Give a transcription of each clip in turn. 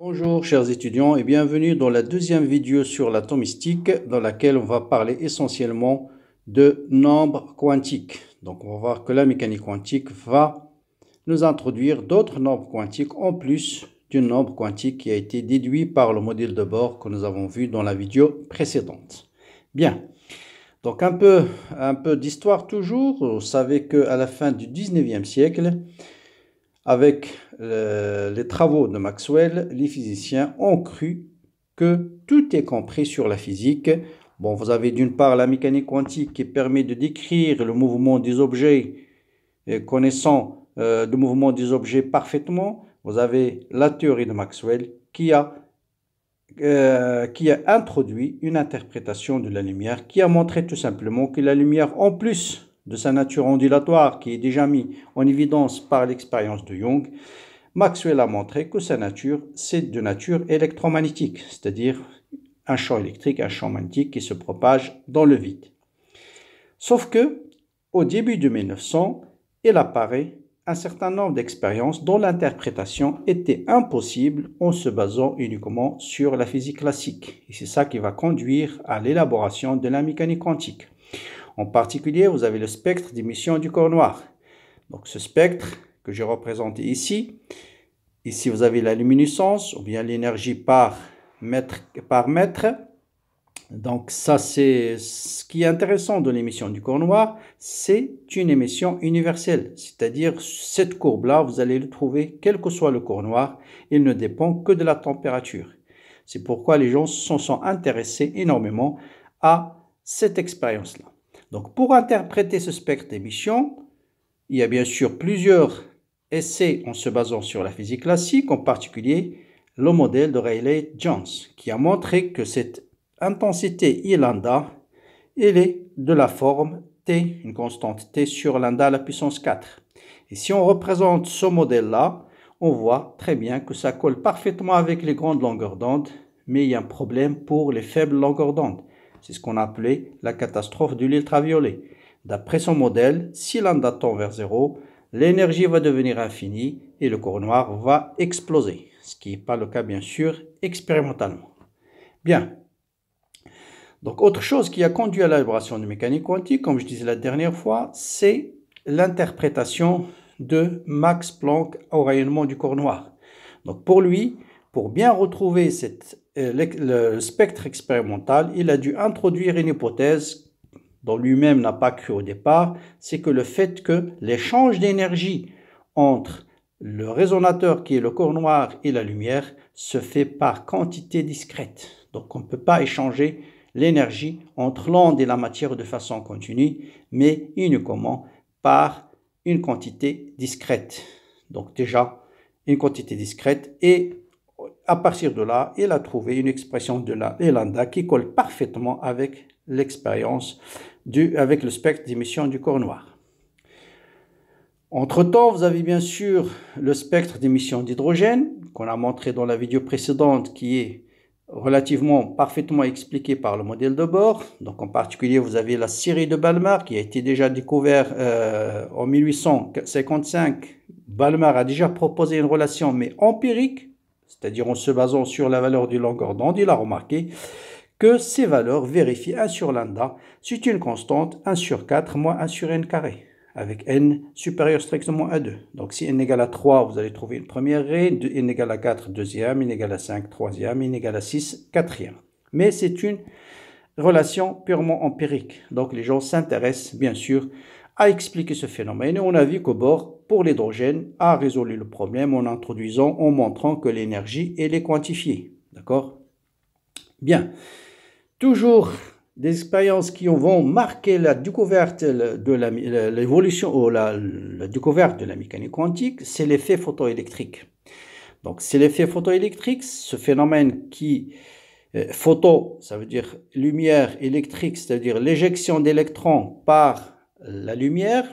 Bonjour chers étudiants et bienvenue dans la deuxième vidéo sur l'atomistique dans laquelle on va parler essentiellement de nombres quantiques. Donc on va voir que la mécanique quantique va nous introduire d'autres nombres quantiques en plus du nombre quantique qui a été déduit par le modèle de Bohr que nous avons vu dans la vidéo précédente. Bien, donc un peu, un peu d'histoire toujours. Vous savez qu'à la fin du 19e siècle, avec euh, les travaux de Maxwell, les physiciens ont cru que tout est compris sur la physique. Bon, vous avez d'une part la mécanique quantique qui permet de décrire le mouvement des objets, et euh, connaissant euh, le mouvement des objets parfaitement. Vous avez la théorie de Maxwell qui a, qui a introduit une interprétation de la lumière, qui a montré tout simplement que la lumière, en plus de sa nature ondulatoire qui est déjà mise en évidence par l'expérience de Jung, Maxwell a montré que sa nature, c'est de nature électromagnétique, c'est-à-dire un champ électrique, un champ magnétique qui se propage dans le vide. Sauf que, au début de 1900, il apparaît un certain nombre d'expériences dont l'interprétation était impossible en se basant uniquement sur la physique classique. Et c'est ça qui va conduire à l'élaboration de la mécanique quantique. En particulier, vous avez le spectre d'émission du corps noir. Donc ce spectre que j'ai représenté ici, Ici, vous avez la luminescence ou bien l'énergie par mètre, par mètre. Donc ça, c'est ce qui est intéressant de l'émission du corps noir, c'est une émission universelle. C'est-à-dire, cette courbe-là, vous allez le trouver quel que soit le corps noir, il ne dépend que de la température. C'est pourquoi les gens s'en sont intéressés énormément à cette expérience-là. Donc pour interpréter ce spectre d'émission, il y a bien sûr plusieurs et c'est en se basant sur la physique classique, en particulier le modèle de Rayleigh-Jones, qui a montré que cette intensité I lambda, est de la forme T, une constante T sur lambda à la puissance 4. Et si on représente ce modèle-là, on voit très bien que ça colle parfaitement avec les grandes longueurs d'onde, mais il y a un problème pour les faibles longueurs d'onde. C'est ce qu'on appelait la catastrophe de l'ultraviolet. D'après son modèle, si lambda tend vers 0, l'énergie va devenir infinie et le corps noir va exploser, ce qui n'est pas le cas bien sûr expérimentalement. Bien. Donc autre chose qui a conduit à l'élaboration de mécanique quantique, comme je disais la dernière fois, c'est l'interprétation de Max Planck au rayonnement du corps noir. Donc pour lui, pour bien retrouver euh, le spectre expérimental, il a dû introduire une hypothèse dont lui-même n'a pas cru au départ, c'est que le fait que l'échange d'énergie entre le résonateur qui est le corps noir et la lumière se fait par quantité discrète. Donc on ne peut pas échanger l'énergie entre l'onde et la matière de façon continue, mais uniquement par une quantité discrète. Donc déjà, une quantité discrète et à partir de là, il a trouvé une expression de la Elanda qui colle parfaitement avec l'expérience avec le spectre d'émission du corps noir. Entre-temps, vous avez bien sûr le spectre d'émission d'hydrogène qu'on a montré dans la vidéo précédente qui est relativement parfaitement expliqué par le modèle de bord. Donc en particulier, vous avez la série de Balmar qui a été déjà découverte euh, en 1855. Balmar a déjà proposé une relation mais empirique, c'est-à-dire en se basant sur la valeur du longueur d'onde, il a remarqué que ces valeurs vérifient 1 sur lambda, c'est une constante 1 sur 4 moins 1 sur n carré, avec n supérieur strictement à 2. Donc si n égale à 3, vous allez trouver une première règle, n égale à 4, deuxième, n égale à 5, troisième, n égale à 6, quatrième. Mais c'est une relation purement empirique. Donc les gens s'intéressent bien sûr à expliquer ce phénomène et on a vu qu'au bord, pour l'hydrogène, a résolu le problème en introduisant, en montrant que l'énergie, est quantifiée. D'accord Bien toujours des expériences qui vont marquer la découverte de la, l'évolution ou oh, la, découverte de la mécanique quantique, c'est l'effet photoélectrique. Donc, c'est l'effet photoélectrique, ce phénomène qui euh, photo, ça veut dire lumière électrique, c'est-à-dire l'éjection d'électrons par la lumière,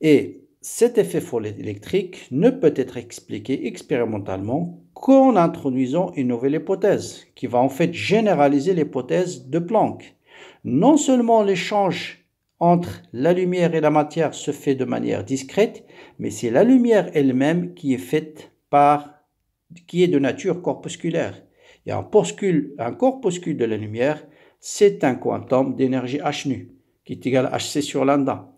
et cet effet photoélectrique ne peut être expliqué expérimentalement qu'en introduisant une nouvelle hypothèse, qui va en fait généraliser l'hypothèse de Planck. Non seulement l'échange entre la lumière et la matière se fait de manière discrète, mais c'est la lumière elle-même qui est faite par, qui est de nature corpusculaire. Et un, un corpuscule de la lumière, c'est un quantum d'énergie h nu, qui est égal à hc sur lambda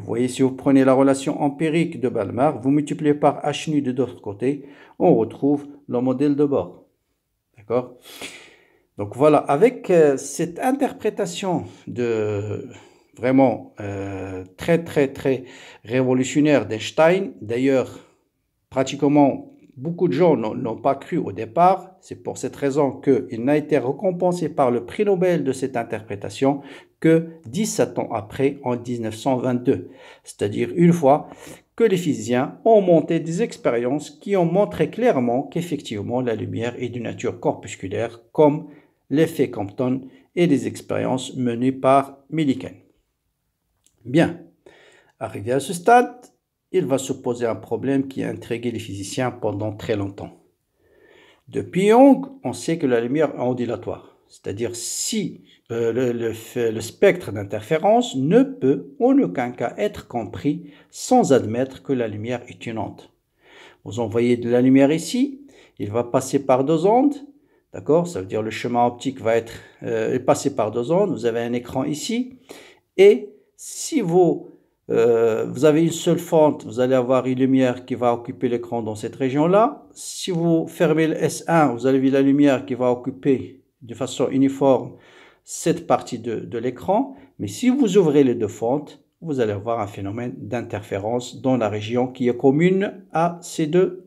vous voyez, si vous prenez la relation empirique de Balmar, vous multipliez par h nu de l'autre côté, on retrouve le modèle de bord. D'accord Donc voilà, avec euh, cette interprétation de vraiment euh, très très très révolutionnaire d'Einstein, d'ailleurs pratiquement beaucoup de gens n'ont pas cru au départ. C'est pour cette raison qu'il n'a été récompensé par le prix Nobel de cette interprétation que 17 ans après, en 1922. C'est-à-dire une fois que les physiciens ont monté des expériences qui ont montré clairement qu'effectivement la lumière est d'une nature corpusculaire comme l'effet Compton et les expériences menées par Millikan. Bien, arrivé à ce stade, il va se poser un problème qui a intrigué les physiciens pendant très longtemps. Depuis Young, on sait que la lumière est ondulatoire, c'est-à-dire si euh, le, spectre d'interférence ne peut en aucun cas être compris sans admettre que la lumière est une onde. Vous envoyez de la lumière ici, il va passer par deux ondes, d'accord Ça veut dire le chemin optique va être euh, passé par deux ondes, vous avez un écran ici, et si vous euh, vous avez une seule fente, vous allez avoir une lumière qui va occuper l'écran dans cette région-là. Si vous fermez le S1, vous allez avez la lumière qui va occuper de façon uniforme cette partie de, l'écran. Mais si vous ouvrez les deux fentes, vous allez avoir un phénomène d'interférence dans la région qui est commune à ces deux,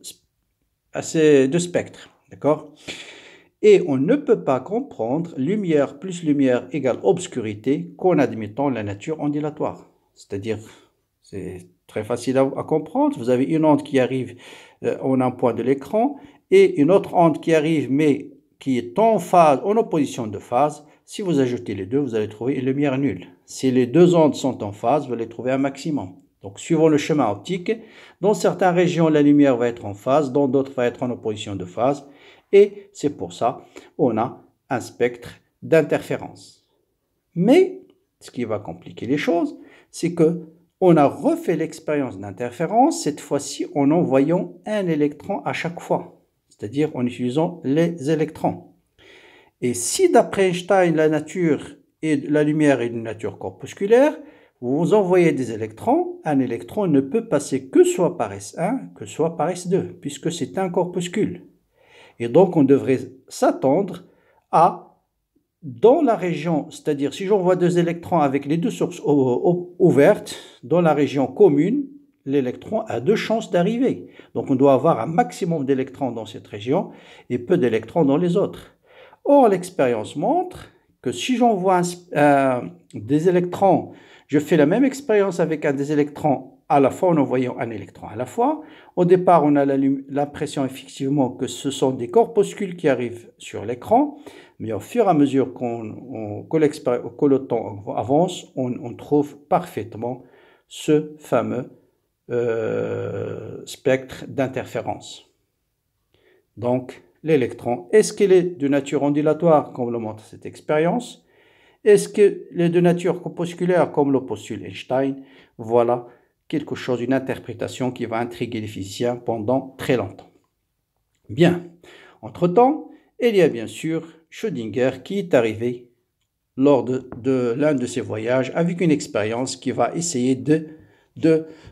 ces deux spectres. D'accord et on ne peut pas comprendre lumière plus lumière égale obscurité qu'en admettant la nature ondulatoire. C'est-à-dire, c'est très facile à, comprendre. Vous avez une onde qui arrive euh, en un point de l'écran et une autre onde qui arrive mais qui est en phase, en opposition de phase. Si vous ajoutez les deux, vous allez trouver une lumière nulle. Si les deux ondes sont en phase, vous allez trouver un maximum. Donc, suivant le chemin optique, dans certaines régions, la lumière va être en phase, dans d'autres, va être en opposition de phase. Et c'est pour ça on a un spectre d'interférence. Mais, ce qui va compliquer les choses, c'est que on a refait l'expérience d'interférence, cette fois-ci en envoyant un électron à chaque fois, c'est-à-dire en utilisant les électrons. Et si d'après Einstein, la nature et la lumière est d'une nature corpusculaire, vous envoyez des électrons, un électron ne peut passer que soit par S1, que soit par S2, puisque c'est un corpuscule. Et donc on devrait s'attendre à dans la région, c'est-à-dire si j'envoie deux électrons avec les deux sources ouvertes, dans la région commune, l'électron a deux chances d'arriver. Donc on doit avoir un maximum d'électrons dans cette région et peu d'électrons dans les autres. Or, l'expérience montre que si j'envoie euh, des électrons, je fais la même expérience avec un des électrons à la fois en envoyant un électron à la fois. Au départ, on a l'impression effectivement que ce sont des corpuscules qui arrivent sur l'écran, mais au fur et à mesure qu'on, que, que, le temps avance, on, trouve parfaitement ce fameux euh, spectre d'interférence. Donc, l'électron, est-ce qu'il est de nature ondulatoire, comme le montre cette expérience Est-ce qu'il est de nature corpusculaire, comme le postule Einstein Voilà quelque chose, une interprétation qui va intriguer les physiciens pendant très longtemps. Bien. Entre-temps, il y a bien sûr Schrödinger qui est arrivé lors de, l'un de ses voyages avec une expérience qui va essayer de,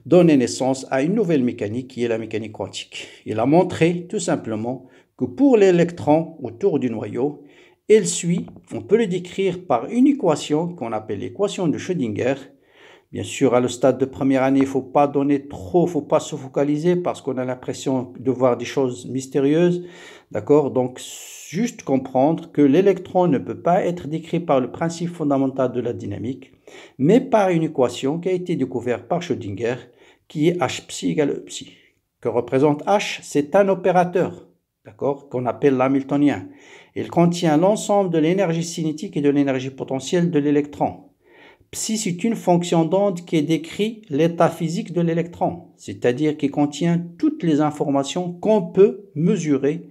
donner naissance à une nouvelle mécanique qui est la mécanique quantique. Il a montré tout simplement que pour l'électron autour du noyau, il suit, on peut le décrire par une équation qu'on appelle l'équation de Schrödinger, Bien sûr, à le stade de première année, il faut pas donner trop, faut pas se focaliser parce qu'on a l'impression de voir des choses mystérieuses. D'accord Donc, juste comprendre que l'électron ne peut pas être décrit par le principe fondamental de la dynamique, mais par une équation qui a été découverte par Schrödinger, qui est h psi égale e psi. Que représente h C'est un opérateur, d'accord Qu'on appelle l'hamiltonien. Il contient l'ensemble de l'énergie cinétique et de l'énergie potentielle de l'électron. Psi, c'est une fonction d'onde qui décrit l'état physique de l'électron, c'est-à-dire qui contient toutes les informations qu'on peut mesurer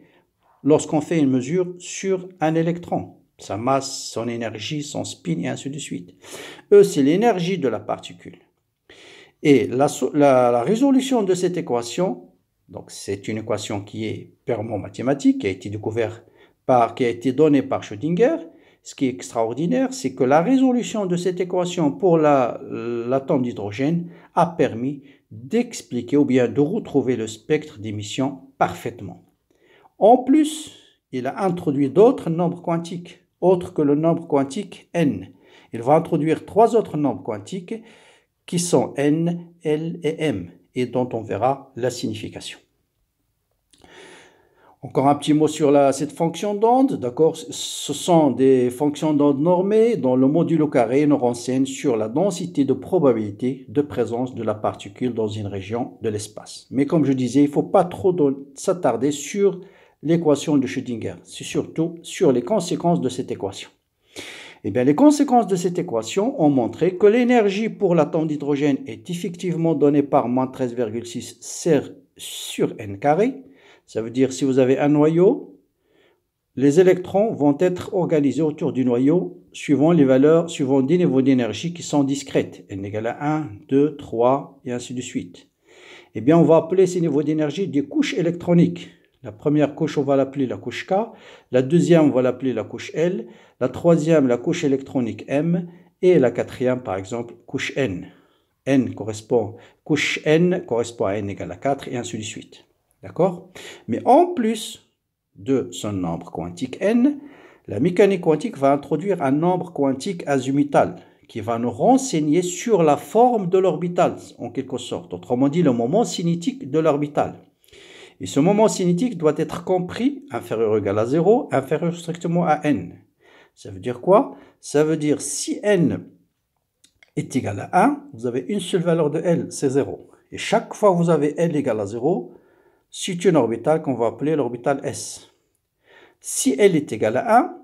lorsqu'on fait une mesure sur un électron. Sa masse, son énergie, son spin et ainsi de suite. E, c'est l'énergie de la particule. Et la, résolution de cette équation, donc c'est une équation qui est purement mathématique, qui a été découverte par, qui a été donnée par Schrödinger, ce qui est extraordinaire, c'est que la résolution de cette équation pour l'atome euh, d'hydrogène a permis d'expliquer ou bien de retrouver le spectre d'émission parfaitement. En plus, il a introduit d'autres nombres quantiques, autres que le nombre quantique n. Il va introduire trois autres nombres quantiques qui sont n, l et m, et dont on verra la signification. Encore un petit mot sur cette fonction d'onde, d'accord Ce sont des fonctions d'onde normées dont le modulo carré nous renseigne sur la densité de probabilité de présence de la particule dans une région de l'espace. Mais comme je disais, il ne faut pas trop s'attarder sur l'équation de Schrödinger, c'est surtout sur les conséquences de cette équation. Eh bien, les conséquences de cette équation ont montré que l'énergie pour l'atome d'hydrogène est effectivement donnée par moins 13,6 sur n carré, ça veut dire si vous avez un noyau, les électrons vont être organisés autour du noyau suivant les valeurs, suivant des niveaux d'énergie qui sont discrètes, n égale à 1, 2, 3, et ainsi de suite. Eh bien, on va appeler ces niveaux d'énergie des couches électroniques. La première couche, on va l'appeler la couche K, la deuxième, on va l'appeler la couche L, la troisième, la couche électronique M, et la quatrième, par exemple, couche N. N correspond, couche N correspond à N égale à 4, et ainsi de suite. D'accord Mais en plus de son nombre quantique n, la mécanique quantique va introduire un nombre quantique azimutal qui va nous renseigner sur la forme de l'orbital, en quelque sorte. Autrement dit, le moment cinétique de l'orbital. Et ce moment cinétique doit être compris inférieur ou égal à 0, inférieur strictement à n. Ça veut dire quoi Ça veut dire si n est égal à 1, vous avez une seule valeur de L, c'est 0. Et chaque fois que vous avez L égal à 0, situe une orbitale qu'on va appeler l'orbitale S. Si L est égal à 1,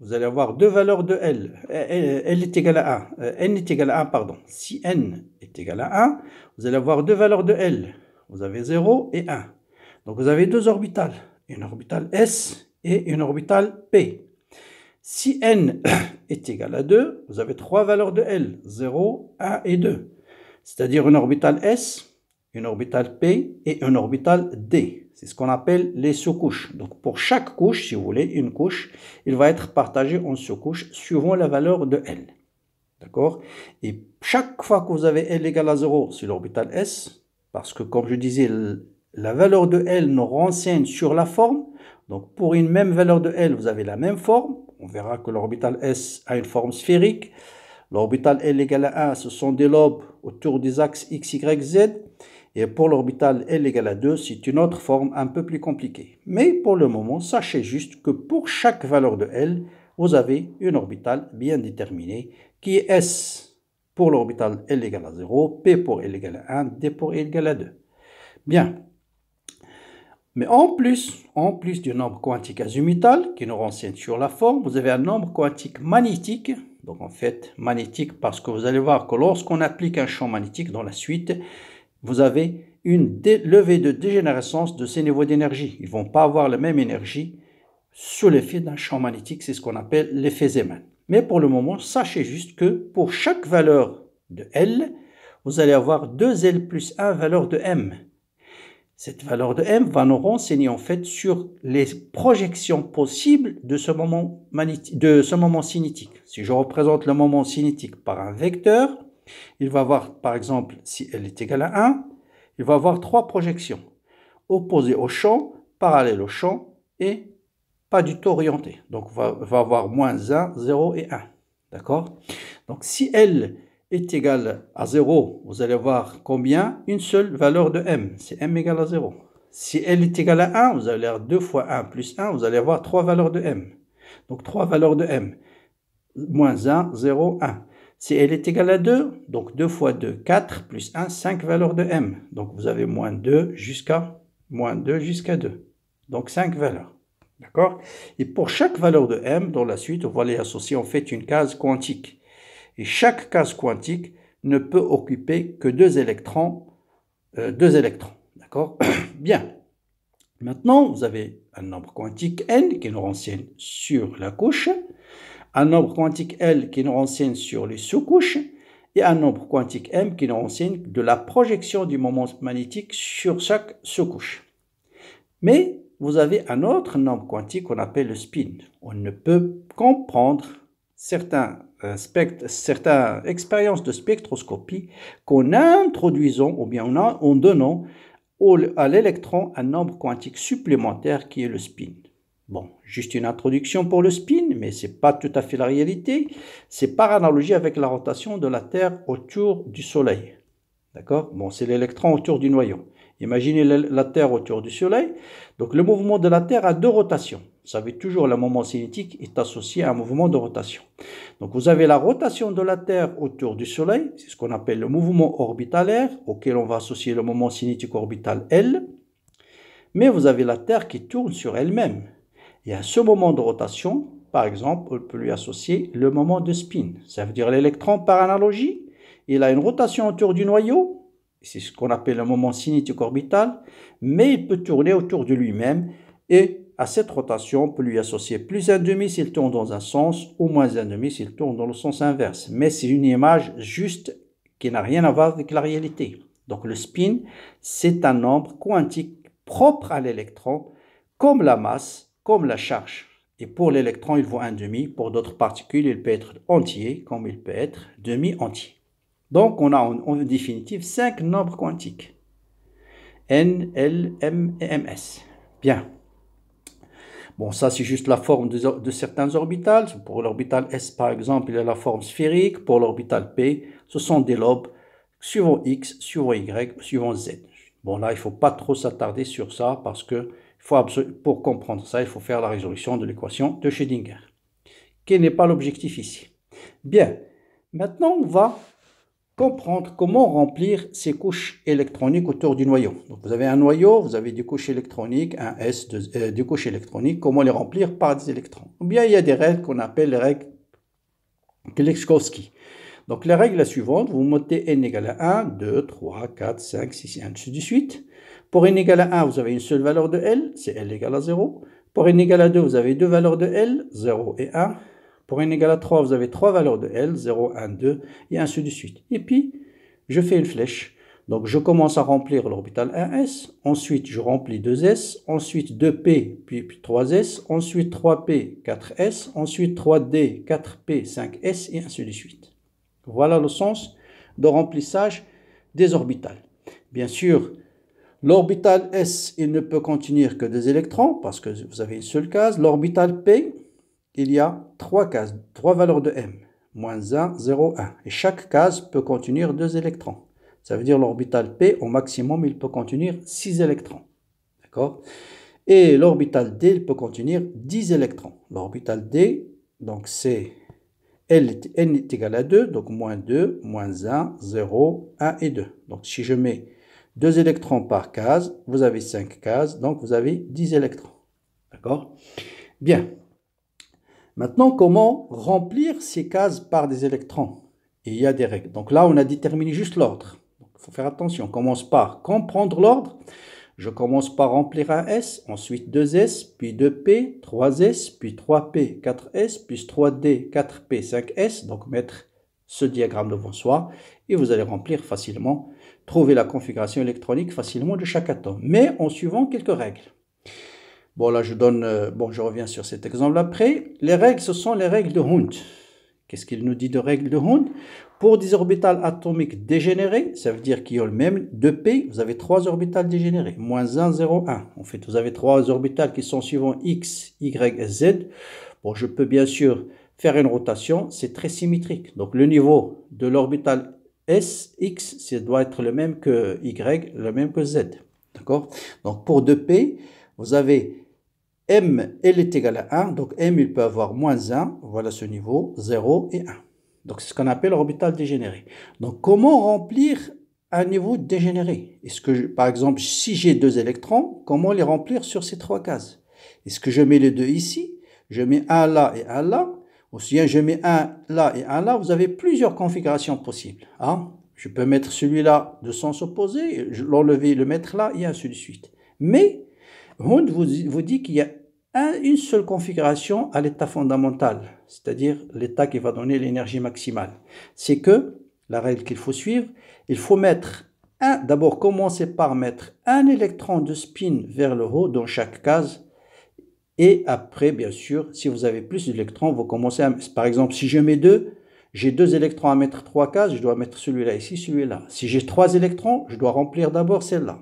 vous allez avoir deux valeurs de L. Euh, L est égal à 1. Euh, N est égal à 1, pardon. Si N est égal à 1, vous allez avoir deux valeurs de L. Vous avez 0 et 1. Donc vous avez deux orbitales. Une orbitale S et une orbitale P. Si N est égal à 2, vous avez trois valeurs de L. 0, 1 et 2. C'est-à-dire une orbitale S une orbitale P et une orbitale D. C'est ce qu'on appelle les sous-couches. Donc pour chaque couche, si vous voulez, une couche, il va être partagé en sous-couches suivant la valeur de L. D'accord Et chaque fois que vous avez L égale à 0, c'est l'orbital S, parce que comme je disais, la valeur de L nous renseigne sur la forme. Donc pour une même valeur de L, vous avez la même forme. On verra que l'orbital S a une forme sphérique. L'orbital L égale à 1, ce sont des lobes autour des axes x, y, z. Et pour l'orbital L égale à 2, c'est une autre forme un peu plus compliquée. Mais pour le moment, sachez juste que pour chaque valeur de L, vous avez une orbitale bien déterminée qui est S pour l'orbital L égale à 0, P pour L égale à 1, D pour L égale à 2. Bien. Mais en plus, en plus du nombre quantique azimutal qui nous renseigne sur la forme, vous avez un nombre quantique magnétique. Donc en fait, magnétique parce que vous allez voir que lorsqu'on applique un champ magnétique dans la suite, vous avez une levée de dégénérescence de ces niveaux d'énergie. Ils ne vont pas avoir la même énergie sous l'effet d'un champ magnétique, c'est ce qu'on appelle l'effet Zeeman. Mais pour le moment, sachez juste que pour chaque valeur de L, vous allez avoir 2L plus 1 valeur de M. Cette valeur de M va nous renseigner en fait sur les projections possibles de ce moment, de ce moment cinétique. Si je représente le moment cinétique par un vecteur, il va avoir, par exemple, si L est égal à 1, il va avoir trois projections opposées au champ, parallèles au champ et pas du tout orientées. Donc, il va, avoir moins 1, 0 et 1. D'accord Donc, si L est égal à 0, vous allez avoir combien Une seule valeur de m, c'est m égale à 0. Si L est égal à 1, vous allez avoir 2 fois 1 plus 1, vous allez avoir 3 valeurs de m. Donc 3 valeurs de m. Moins 1, 0, 1. Si L est égale à 2, donc 2 fois 2, 4, plus 1, 5 valeurs de M. Donc vous avez moins 2 jusqu'à 2 jusqu'à 2. Donc 5 valeurs. D'accord Et pour chaque valeur de M, dans la suite, on va les associer en fait une case quantique. Et chaque case quantique ne peut occuper que 2 électrons. Euh, deux électrons. D'accord Bien. Maintenant, vous avez un nombre quantique n qui nous renseigne sur la couche un nombre quantique L qui nous renseigne sur les sous-couches et un nombre quantique M qui nous renseigne de la projection du moment magnétique sur chaque sous-couche. Mais vous avez un autre nombre quantique qu'on appelle le spin. On ne peut comprendre certains, euh, certaines expériences de spectroscopie qu'en introduisant ou bien en, en donnant au, à l'électron un nombre quantique supplémentaire qui est le spin. Bon, juste une introduction pour le spin, mais ce n'est pas tout à fait la réalité. C'est par analogie avec la rotation de la Terre autour du Soleil. D'accord Bon, c'est l'électron autour du noyau. Imaginez la Terre autour du Soleil. Donc le mouvement de la Terre a deux rotations. Vous savez toujours, le moment cinétique est associé à un mouvement de rotation. Donc vous avez la rotation de la Terre autour du Soleil, c'est ce qu'on appelle le mouvement orbitalaire, auquel on va associer le moment cinétique orbital L. Mais vous avez la Terre qui tourne sur elle-même et à ce moment de rotation, par exemple, on peut lui associer le moment de spin. Ça veut dire l'électron, par analogie, il a une rotation autour du noyau, c'est ce qu'on appelle le moment cinétique orbital, mais il peut tourner autour de lui-même et à cette rotation, on peut lui associer plus un demi s'il tourne dans un sens ou moins un demi s'il tourne dans le sens inverse. Mais c'est une image juste qui n'a rien à voir avec la réalité. Donc le spin, c'est un nombre quantique propre à l'électron, comme la masse, comme la charge. Et pour l'électron, il vaut un demi. Pour d'autres particules, il peut être entier, comme il peut être demi-entier. Donc, on a en, définitive cinq nombres quantiques. N, L, M et MS. Bien. Bon, ça, c'est juste la forme de, certains orbitales. Pour l'orbital S, par exemple, il a la forme sphérique. Pour l'orbital P, ce sont des lobes suivant X, suivant Y, suivant Z. Bon, là, il faut pas trop s'attarder sur ça parce que pour comprendre ça, il faut faire la résolution de l'équation de Schrödinger, qui n'est pas l'objectif ici. Bien, maintenant on va comprendre comment remplir ces couches électroniques autour du noyau. Donc vous avez un noyau, vous avez des couches électroniques, un S, deux, euh, des couches électroniques, comment les remplir par des électrons. bien il y a des règles qu'on appelle les règles Kleskowski. Donc est la suivante vous montez n égale à 1, 2, 3, 4, 5, 6, et ainsi de suite. Pour n égale à 1, vous avez une seule valeur de L, c'est L égale à 0. Pour n égale à 2, vous avez deux valeurs de L, 0 et 1. Pour n égale à 3, vous avez trois valeurs de L, 0, 1, 2, et ainsi de suite. Et puis, je fais une flèche. Donc, je commence à remplir l'orbital 1s, ensuite je remplis 2s, ensuite 2p, puis 3s, ensuite 3p, 4s, ensuite 3d, 4p, 5s, et ainsi de suite. Voilà le sens de remplissage des orbitales. Bien sûr, L'orbital S, il ne peut contenir que des électrons, parce que vous avez une seule case. L'orbital P, il y a trois cases, trois valeurs de M. Moins 1, 0, 1. Et chaque case peut contenir deux électrons. Ça veut dire l'orbital P, au maximum, il peut contenir 6 électrons. D'accord Et l'orbital D, il peut contenir 10 électrons. L'orbital D, donc c'est N est égal à 2, donc moins 2, moins 1, 0, 1 et 2. Donc si je mets 2 électrons par case, vous avez 5 cases, donc vous avez 10 électrons. D'accord Bien. Maintenant, comment remplir ces cases par des électrons Il y a des règles. Donc là, on a déterminé juste l'ordre. Il faut faire attention. On commence par comprendre l'ordre. Je commence par remplir un S, ensuite 2S, puis 2P, 3S, puis 3P, 4S, puis 3D, 4P, 5S. Donc mettre ce diagramme devant soi et vous allez remplir facilement trouver la configuration électronique facilement de chaque atome, mais en suivant quelques règles. Bon, là, je donne, euh, bon, je reviens sur cet exemple après. Les règles, ce sont les règles de Hund. Qu'est-ce qu'il nous dit de règles de Hund Pour des orbitales atomiques dégénérées, ça veut dire qu'ils ont le même 2p, vous avez trois orbitales dégénérées, moins 1, 0, 1. En fait, vous avez trois orbitales qui sont suivant x, y et z. Bon, je peux bien sûr faire une rotation, c'est très symétrique. Donc, le niveau de l'orbital S, X, ça doit être le même que Y, le même que Z. D'accord Donc pour 2P, vous avez M, elle est égal à 1. Donc M, il peut avoir moins 1. Voilà ce niveau, 0 et 1. Donc c'est ce qu'on appelle orbital dégénéré. Donc comment remplir un niveau dégénéré Est-ce que, par exemple, si j'ai deux électrons, comment les remplir sur ces trois cases Est-ce que je mets les deux ici Je mets un là et un là ou si hein, je mets un là et un là, vous avez plusieurs configurations possibles. Hein. je peux mettre celui-là de sens opposé, l'enlever, le mettre là, et ainsi de suite. Mais Hund vous, dit qu'il y a une seule configuration à l'état fondamental, c'est-à-dire l'état qui va donner l'énergie maximale. C'est que la règle qu'il faut suivre, il faut mettre un, d'abord commencer par mettre un électron de spin vers le haut dans chaque case, et après, bien sûr, si vous avez plus d'électrons, vous commencez à... Par exemple, si je mets deux, j'ai deux électrons à mettre trois cases, je dois mettre celui-là ici, celui-là. Si j'ai trois électrons, je dois remplir d'abord celle-là.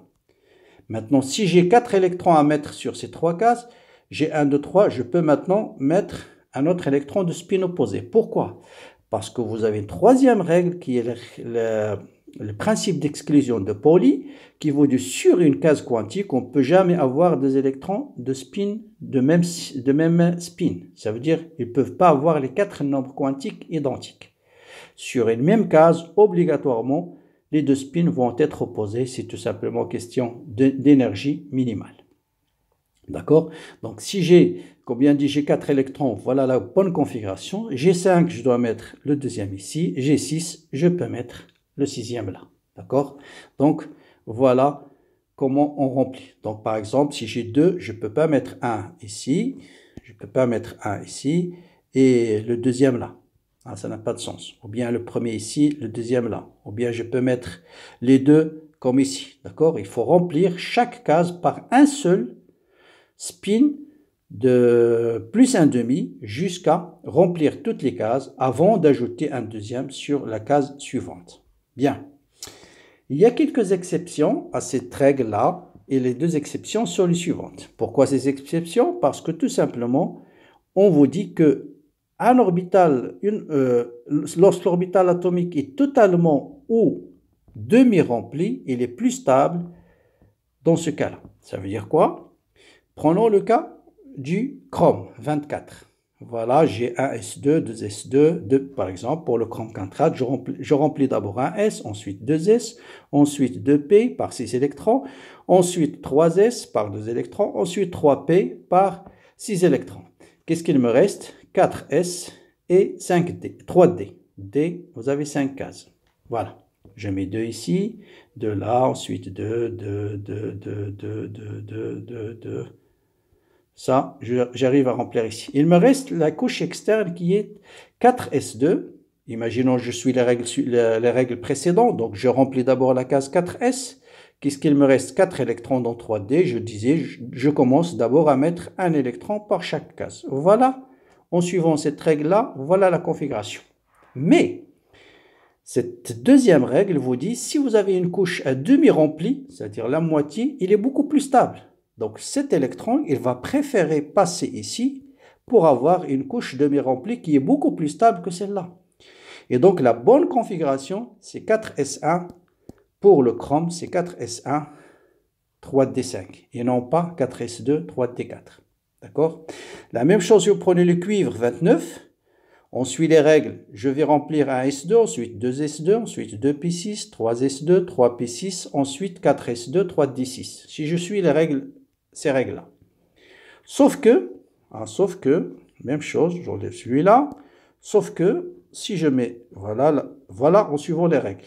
Maintenant, si j'ai quatre électrons à mettre sur ces trois cases, j'ai un, 2, trois. je peux maintenant mettre un autre électron de spin opposé. Pourquoi Parce que vous avez une troisième règle qui est la, le principe d'exclusion de Pauli qui vaut du sur une case quantique, on ne peut jamais avoir des électrons de spin de même, de même spin. Ça veut dire qu'ils ne peuvent pas avoir les quatre nombres quantiques identiques. Sur une même case, obligatoirement, les deux spins vont être opposés. C'est tout simplement question d'énergie minimale. D'accord Donc si j'ai, comme bien dit, j'ai quatre électrons, voilà la bonne configuration. J'ai 5, je dois mettre le deuxième ici. J'ai 6, je peux mettre le sixième là. D'accord Donc, voilà comment on remplit. Donc, par exemple, si j'ai deux, je peux pas mettre un ici, je ne peux pas mettre un ici, et le deuxième là. Hein, ça n'a pas de sens. Ou bien le premier ici, le deuxième là. Ou bien je peux mettre les deux comme ici. D'accord Il faut remplir chaque case par un seul spin de plus un demi jusqu'à remplir toutes les cases avant d'ajouter un deuxième sur la case suivante. Bien. Il y a quelques exceptions à cette règle-là, et les deux exceptions sont les suivantes. Pourquoi ces exceptions Parce que tout simplement, on vous dit que un orbital, euh, lorsque l'orbital atomique est totalement ou demi-rempli, il est plus stable dans ce cas-là. Ça veut dire quoi Prenons le cas du chrome 24. Voilà, j'ai un S2, deux S2, 2, par exemple, pour le chrome quintrate, je remplis, d'abord un S, ensuite 2 S, ensuite 2P par 6 électrons, ensuite 3 S par 2 électrons, ensuite 3P par 6 électrons. Qu'est-ce qu'il me reste 4 S et 5D, 3D. D, vous avez 5 cases. Voilà. Je mets 2 ici, 2 là, ensuite 2, 2, 2, 2, 2, 2, 2, 2, 2. Ça, j'arrive à remplir ici. Il me reste la couche externe qui est 4S2. Imaginons je suis les règles, précédentes, donc je remplis d'abord la case 4S. Qu'est-ce qu'il me reste 4 électrons dans 3D. Je disais, je commence d'abord à mettre un électron par chaque case. Voilà, en suivant cette règle-là, voilà la configuration. Mais, cette deuxième règle vous dit, si vous avez une couche à demi remplie, c'est-à-dire la moitié, il est beaucoup plus stable. Donc cet électron, il va préférer passer ici pour avoir une couche demi-remplie qui est beaucoup plus stable que celle-là. Et donc la bonne configuration, c'est 4S1 pour le chrome, c'est 4S1 3D5 et non pas 4S2 3D4. D'accord La même chose si vous prenez le cuivre 29, on suit les règles. Je vais remplir 1 S2, ensuite 2 S2, ensuite 2 P6, 3 S2, 3 P6, ensuite 4 S2, 3 D6. Si je suis les règles ces règles-là. Sauf que, hein, sauf que, même chose, j'enlève celui-là, sauf que si je mets, voilà, voilà, en suivant les règles.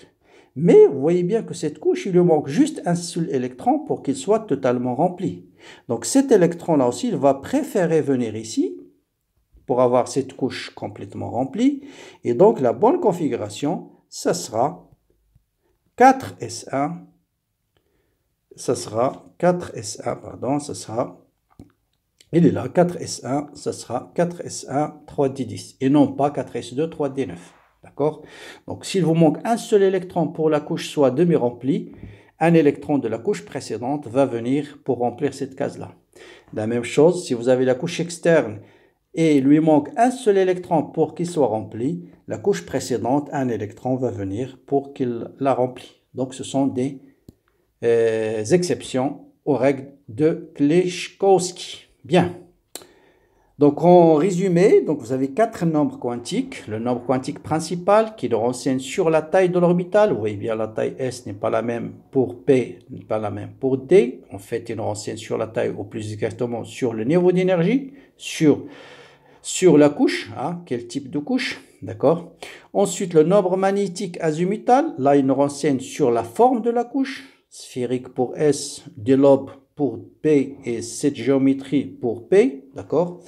Mais vous voyez bien que cette couche, il lui manque juste un seul électron pour qu'il soit totalement rempli. Donc cet électron-là aussi, il va préférer venir ici pour avoir cette couche complètement remplie. Et donc la bonne configuration, ça sera 4s1 ça sera 4S1, pardon, ça sera, il est là, 4S1, ça sera 4S1, 3D10, et non pas 4S2, 3D9. D'accord Donc, s'il vous manque un seul électron pour la couche soit demi-remplie, un électron de la couche précédente va venir pour remplir cette case-là. La même chose, si vous avez la couche externe et il lui manque un seul électron pour qu'il soit rempli, la couche précédente, un électron va venir pour qu'il la remplisse. Donc, ce sont des euh, exceptions aux règles de Klitschkowski. Bien. Donc en résumé, donc vous avez quatre nombres quantiques. Le nombre quantique principal qui nous renseigne sur la taille de l'orbital. Vous voyez bien la taille S n'est pas la même pour P, n'est pas la même pour D. En fait, il nous renseigne sur la taille ou plus exactement sur le niveau d'énergie, sur, sur la couche, hein, quel type de couche, d'accord Ensuite, le nombre magnétique azimutal. Là, il nous renseigne sur la forme de la couche, sphérique pour S, des lobes pour P et cette géométrie pour P, d'accord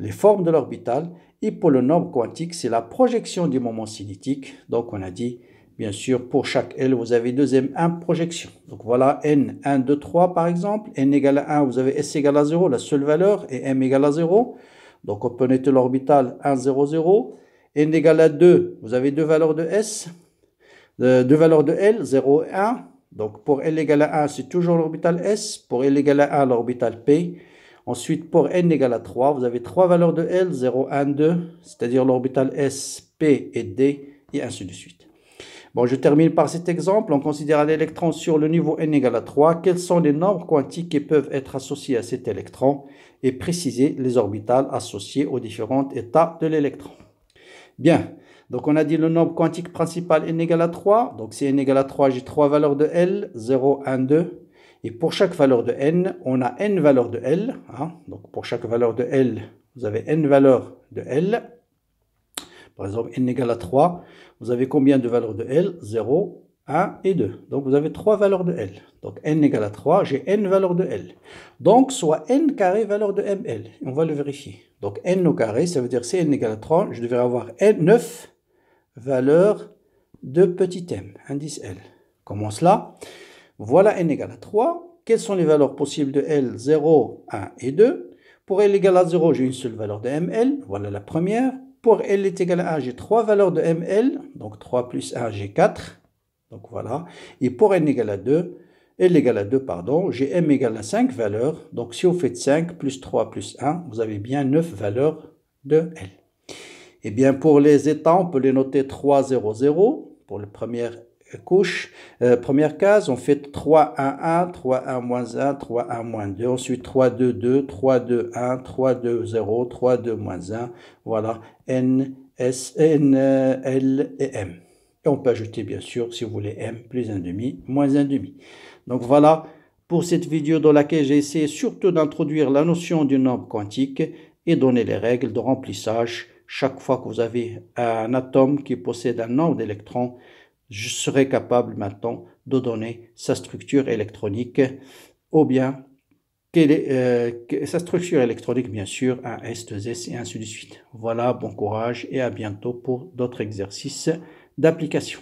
Les formes de l'orbital. Et pour le nombre quantique, c'est la projection du moment cinétique. Donc on a dit, bien sûr, pour chaque L, vous avez 2M1 projection. Donc voilà N, 1, 2, 3 par exemple. N égale à 1, vous avez S égale à 0, la seule valeur, et M égale à 0. Donc on peut mettre l'orbital 1, 0, 0. N égale à 2, vous avez deux valeurs de S, euh, deux valeurs de L, 0 et 1. Donc pour L égale à 1, c'est toujours l'orbital S. Pour L égale à 1, l'orbital P. Ensuite, pour N égale à 3, vous avez trois valeurs de L, 0, 1, 2, c'est-à-dire l'orbital S, P et D, et ainsi de suite. Bon, je termine par cet exemple. considère un l'électron sur le niveau N égale à 3, quels sont les nombres quantiques qui peuvent être associés à cet électron et préciser les orbitales associées aux différents états de l'électron. Bien, donc on a dit le nombre quantique principal n égale à 3. Donc si n égale à 3, j'ai 3 valeurs de L, 0, 1, 2. Et pour chaque valeur de n, on a n valeurs de L. Hein. Donc pour chaque valeur de L, vous avez n valeurs de L. Par exemple, n égale à 3, vous avez combien de valeurs de L 0, 1 et 2. Donc vous avez 3 valeurs de L. Donc n égale à 3, j'ai n valeurs de L. Donc soit n carré valeur de ML. Et on va le vérifier. Donc n au carré, ça veut dire c'est n égale à 3, je devrais avoir n, 9 valeur de petit m, indice L. commence là. Voilà n égale à 3. Quelles sont les valeurs possibles de L 0, 1 et 2 Pour L égale à 0, j'ai une seule valeur de ML. Voilà la première. Pour L est égal à 1, j'ai 3 valeurs de ML. Donc 3 plus 1, j'ai 4. Donc voilà. Et pour N égale à 2, L égale à 2, pardon, j'ai M égale à 5 valeurs. Donc si vous faites 5 plus 3 plus 1, vous avez bien 9 valeurs de L. Eh bien, pour les états, on peut les noter 3, 0, 0 pour les premières couche, euh, première case, on fait 3, 1, 1, 3, 1, moins 1, 3, 1, moins 2, ensuite 3, 2, 2, 3, 2, 1, 3, 2, 0, 3, 2, moins 1, voilà, N, S, N, euh, L et M. Et on peut ajouter, bien sûr, si vous voulez, M plus 1,5, moins 1,5. Donc voilà pour cette vidéo dans laquelle j'ai essayé surtout d'introduire la notion du nombre quantique et donner les règles de remplissage chaque fois que vous avez un atome qui possède un nombre d'électrons, je serai capable maintenant de donner sa structure électronique ou bien est, euh, sa structure électronique, bien sûr, un S2S et ainsi de suite. Voilà, bon courage et à bientôt pour d'autres exercices d'application.